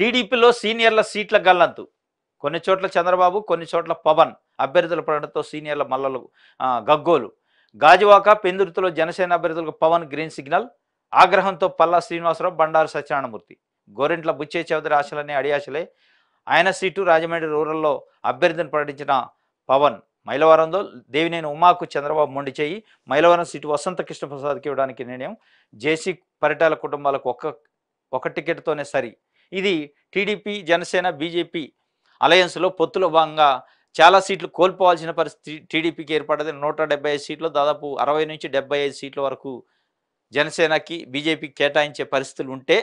టీడీపీలో సీనియర్ల సీట్ల గల్లంతు కొన్ని చోట్ల చంద్రబాబు కొన్ని చోట్ల పవన్ అభ్యర్థుల పడడంతో సీనియర్ల మల్లలు గగ్గోలు గాజువాక పెందుర్తిలో జనసేన అభ్యర్థులకు పవన్ గ్రీన్ సిగ్నల్ ఆగ్రహంతో పల్లా శ్రీనివాసరావు బండారు సత్యనారాయణమూర్తి గోరెంట్ల బుచ్చే చౌదరి ఆశలనే అడియాశలే ఆయన సీటు రాజమండ్రి రూరల్లో అభ్యర్థిని ప్రకటించిన పవన్ మైలవరంలో దేవినేని ఉమాకు చంద్రబాబు మొండి చేయి మైలవరం సీటు వసంత కృష్ణప్రసాద్కి ఇవ్వడానికి నిర్ణయం జేసీ పరిటాల కుటుంబాలకు ఒక్క ఒక టికెట్తోనే సరి ఇది టీడీపీ జనసేన బీజేపీ అలయన్స్లో పొత్తులో భాగంగా చాలా సీట్లు కోల్పోవాల్సిన పరిస్థితి టీడీపీకి ఏర్పడింది నూట డెబ్బై ఐదు సీట్లు దాదాపు అరవై నుంచి డెబ్బై ఐదు సీట్ల వరకు జనసేనకి బీజేపీకి కేటాయించే పరిస్థితులు ఉంటే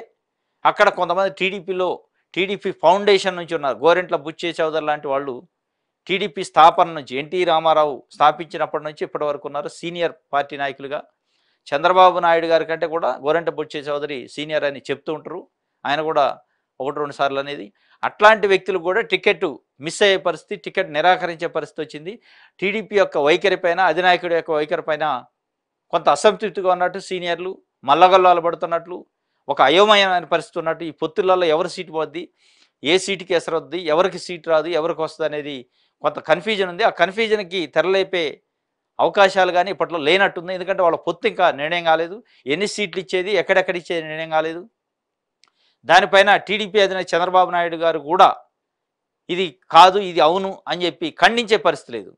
అక్కడ కొంతమంది టీడీపీలో టీడీపీ ఫౌండేషన్ నుంచి ఉన్నారు గోరెంట్ల బుచ్చే చౌదరి లాంటి వాళ్ళు టీడీపీ స్థాపన నుంచి ఎన్టీ రామారావు స్థాపించినప్పటి నుంచి ఇప్పటి వరకు ఉన్నారు సీనియర్ పార్టీ నాయకులుగా చంద్రబాబు నాయుడు గారి కంటే కూడా గోరెంట బుచ్చే చౌదరి సీనియర్ అని చెప్తూ ఉంటారు ఆయన కూడా ఒకటి రెండు సార్లు అనేది అట్లాంటి వ్యక్తులు కూడా టికెట్ మిస్ అయ్యే పరిస్థితి టికెట్ నిరాకరించే పరిస్థితి వచ్చింది టీడీపీ యొక్క వైఖరి పైన అధినాయకుడి యొక్క వైఖరి పైన కొంత అసంతృప్తిగా ఉన్నట్టు సీనియర్లు మల్లగల్లాలు పడుతున్నట్లు ఒక అయోమయమైన పరిస్థితి ఉన్నట్టు ఈ పొత్తులలో ఎవరి సీటు పోద్ది ఏ సీటుకి ఎసరొద్ది ఎవరికి సీటు రాదు ఎవరికి వస్తుంది అనేది కొంత కన్ఫ్యూజన్ ఉంది ఆ కన్ఫ్యూజన్కి తెరలేపే అవకాశాలు కానీ ఇప్పట్లో లేనట్టుంది ఎందుకంటే వాళ్ళ పొత్తు ఇంకా నిర్ణయం కాలేదు ఎన్ని సీట్లు ఇచ్చేది ఎక్కడెక్కడ ఇచ్చేది నిర్ణయం కాలేదు దానిపైన టీడీపీ అధినేత చంద్రబాబు నాయుడు గారు కూడా ఇది కాదు ఇది అవును అని చెప్పి ఖండించే పరిస్థితి లేదు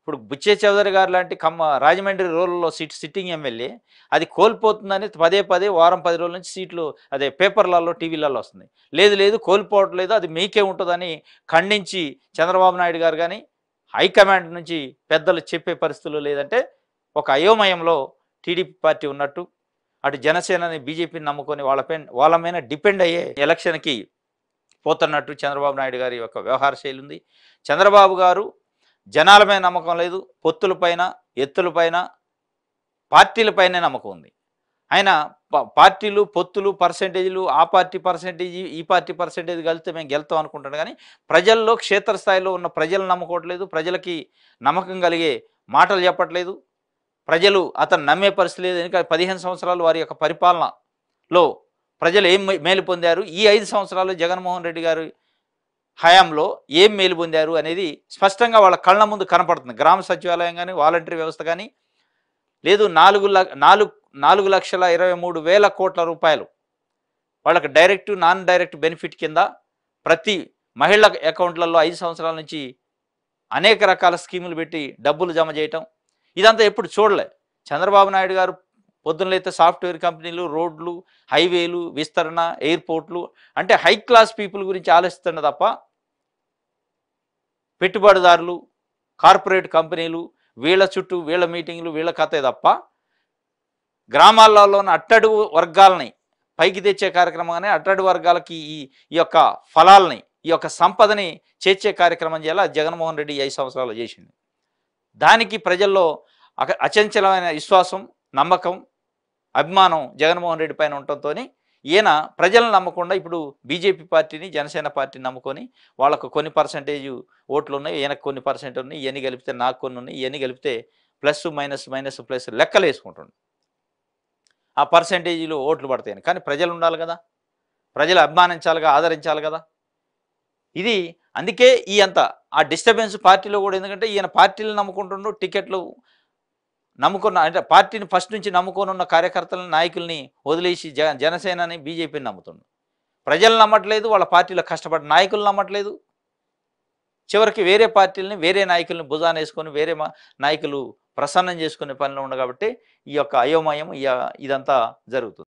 ఇప్పుడు బుచ్చే చౌదరి గారు లాంటి కమ్మ రాజమండ్రి రోల్లో సీట్ సిట్టింగ్ ఎమ్మెల్యే అది కోల్పోతుందని పదే పదే వారం పది రోజుల నుంచి సీట్లు అదే పేపర్లలో టీవీలలో వస్తుంది లేదు లేదు కోల్పోవట్లేదు అది మీకే ఉంటుందని ఖండించి చంద్రబాబు నాయుడు గారు కానీ హైకమాండ్ నుంచి పెద్దలు చెప్పే పరిస్థితులు లేదంటే ఒక అయోమయంలో టీడీపీ పార్టీ ఉన్నట్టు అటు జనసేనని బీజేపీని నమ్ముకొని వాళ్ళపై వాళ్ళ మీద డిపెండ్ అయ్యే ఎలక్షన్కి పోతున్నట్టు చంద్రబాబు నాయుడు గారి యొక్క వ్యవహార శైలి ఉంది చంద్రబాబు గారు జనాలపై నమ్మకం లేదు పొత్తులపైన ఎత్తులపైన పార్టీలపైనే నమ్మకం ఉంది ఆయన పార్టీలు పొత్తులు పర్సంటేజీలు ఆ పార్టీ పర్సెంటేజీ ఈ పార్టీ పర్సంటేజ్ కలిస్తే మేము గెలుతాం అనుకుంటాను కానీ ప్రజల్లో క్షేత్రస్థాయిలో ఉన్న ప్రజలు నమ్మకోవట్లేదు ప్రజలకి నమ్మకం కలిగే మాటలు చెప్పట్లేదు ప్రజలు అతను నమ్మే పరిస్థితి లేదు ఎందుకంటే పదిహేను సంవత్సరాలు వారి యొక్క పరిపాలనలో ప్రజలు ఏం మేలు పొందారు ఈ ఐదు సంవత్సరాలు జగన్మోహన్ రెడ్డి గారు హయాంలో ఏం మేలు పొందారు అనేది స్పష్టంగా వాళ్ళ కళ్ళ ముందు కనపడుతుంది గ్రామ సచివాలయం కానీ వాలంటరీ వ్యవస్థ కానీ లేదు నాలుగు నాలుగు నాలుగు లక్షల ఇరవై మూడు వేల కోట్ల రూపాయలు వాళ్ళకి డైరెక్ట్ నాన్ డైరెక్ట్ బెనిఫిట్ కింద ప్రతి మహిళ అకౌంట్లలో ఐదు సంవత్సరాల నుంచి అనేక రకాల స్కీములు పెట్టి డబ్బులు జమ చేయటం ఇదంతా ఎప్పుడు చూడలే చంద్రబాబు నాయుడు గారు పొద్దునలైతే సాఫ్ట్వేర్ కంపెనీలు రోడ్లు హైవేలు విస్తరణ ఎయిర్పోర్ట్లు అంటే హై క్లాస్ పీపుల్ గురించి ఆలోచిస్తున్న తప్ప పెట్టుబడిదారులు కార్పొరేట్ కంపెనీలు వీళ్ళ చుట్టూ వీళ్ళ మీటింగ్లు వీళ్ళ కథే తప్ప గ్రామాలలో ఉన్న అట్టడుగు వర్గాలని పైకి తెచ్చే కార్యక్రమంగానే అట్టడు వర్గాలకి ఈ ఈ యొక్క ఫలాలని ఈ యొక్క సంపదని చేర్చే కార్యక్రమం చేయాలి జగన్మోహన్ రెడ్డి ఐదు సంవత్సరాలు చేసింది దానికి ప్రజల్లో అచంచలమైన విశ్వాసం నమ్మకం అభిమానం జగన్మోహన్ రెడ్డి పైన ఉండటంతో ఈయన ప్రజలను నమ్మకుండా ఇప్పుడు బీజేపీ పార్టీని జనసేన పార్టీని నమ్ముకొని వాళ్ళకు కొన్ని పర్సంటేజ్ ఓట్లు ఉన్నాయి ఈయనకు కొన్ని పర్సెంట్ ఉన్నాయి ఇవన్నీ కలిపితే నాకు కొన్ని ఉన్నాయి ఇవన్నీ కలిపితే ప్లస్ మైనస్ మైనస్ ప్లస్ లెక్కలు వేసుకుంటుండు ఆ పర్సంటేజీలు ఓట్లు పడతాయని కానీ ప్రజలు ఉండాలి కదా ప్రజలు అభిమానించాలిగా ఆదరించాలి కదా ఇది అందుకే ఈ అంత ఆ డిస్టర్బెన్స్ పార్టీలో కూడా ఎందుకంటే ఈయన పార్టీలు నమ్ముకుంటుండ్రు టికెట్లు నమ్ముకున్న అంటే పార్టీని ఫస్ట్ నుంచి నమ్ముకోనున్న కార్యకర్తలను నాయకుల్ని వదిలేసి జ జనసేనని బీజేపీని నమ్ముతుండ్రు ప్రజలు నమ్మట్లేదు వాళ్ళ పార్టీలో కష్టపడిన నాయకులు నమ్మట్లేదు చివరికి వేరే పార్టీలని వేరే నాయకుల్ని భుజాన వేసుకొని వేరే నాయకులు ప్రసన్నం చేసుకునే పనిలో ఉండదు కాబట్టి ఈ యొక్క అయోమయం ఇదంతా జరుగుతుంది